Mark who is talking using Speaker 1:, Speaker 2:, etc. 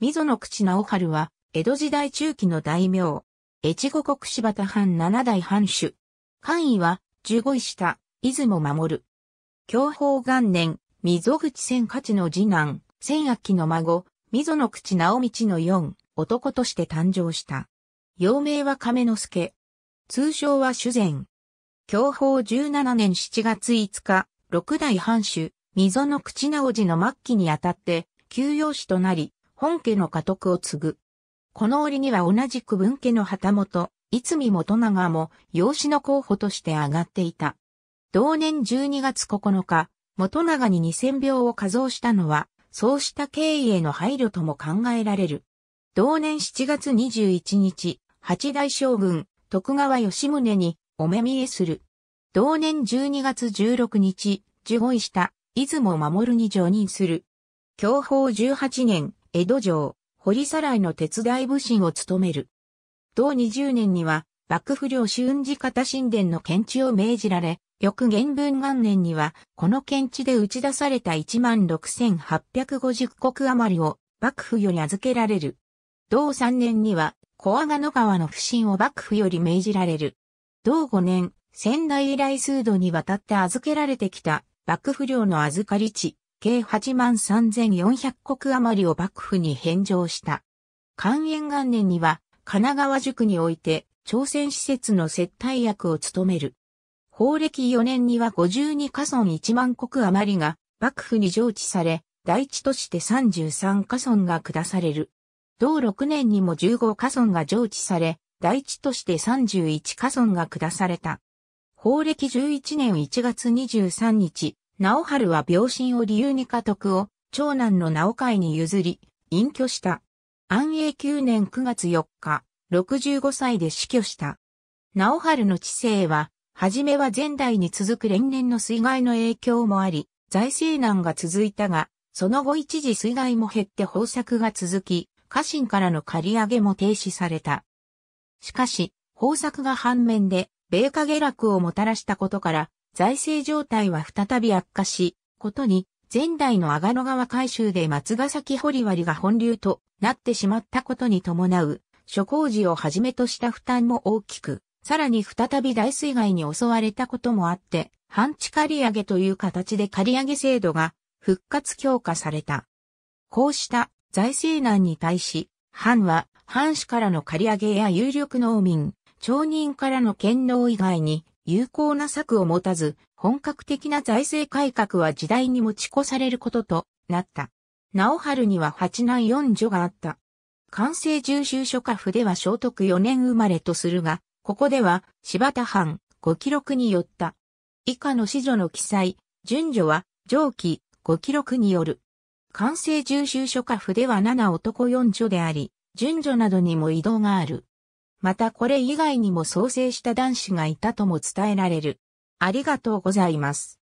Speaker 1: 溝の口直春は、江戸時代中期の大名。越後国柴田藩七代藩主。官位は、十五位下、出雲守。享保元年、溝口千勝の次男、千秋の孫、溝の口直道の四、男として誕生した。幼名は亀之助。通称は主前。享保十七年七月五日、六代藩主、溝の口直寺の末期にあたって、休養士となり、本家の家督を継ぐ。この折には同じく文家の旗本、いつみ元長も養子の候補として上がっていた。同年12月9日、元長に2000票を加増したのは、そうした経緯への配慮とも考えられる。同年7月21日、八大将軍、徳川吉宗にお目見えする。同年12月16日、受護した、出雲守に上任する。享保18年、江戸城、堀さらいの鉄大武神を務める。同20年には、幕府領主雲寺方神殿の建地を命じられ、翌元文元年には、この建地で打ち出された16,850石余りを幕府より預けられる。同3年には、小阿賀野川の不審を幕府より命じられる。同5年、仙台以来数度にわたって預けられてきた幕府領の預かり地、計8万3400国余りを幕府に返上した。寛延元年には、神奈川塾において、朝鮮施設の接待役を務める。法暦4年には52家村1万国余りが、幕府に上置され、第地として33家村が下される。同6年にも15家村が上置され、第地として31家村が下された。法暦11年1月23日、直春は病身を理由に家督を、長男の直海に譲り、隠居した。安永9年9月4日、65歳で死去した。直春の治世は、はじめは前代に続く連年の水害の影響もあり、財政難が続いたが、その後一時水害も減って豊作が続き、家臣からの借り上げも停止された。しかし、豊作が反面で、米価下落をもたらしたことから、財政状態は再び悪化し、ことに、前代の阿賀野川改修で松ヶ崎堀割が本流となってしまったことに伴う、諸工事をはじめとした負担も大きく、さらに再び大水害に襲われたこともあって、半地借上げという形で借上げ制度が復活強化された。こうした財政難に対し、藩は、藩主からの借り上げや有力農民、町人からの権能以外に、有効な策を持たず、本格的な財政改革は時代に持ち越されることとなった。直春には八男四女があった。完成重修書家府では聖徳4年生まれとするが、ここでは柴田藩5記録によった。以下の子女の記載、順序は上記5記録による。完成重修書家府では7男4女であり、順序などにも移動がある。またこれ以外にも創生した男子がいたとも伝えられる。ありがとうございます。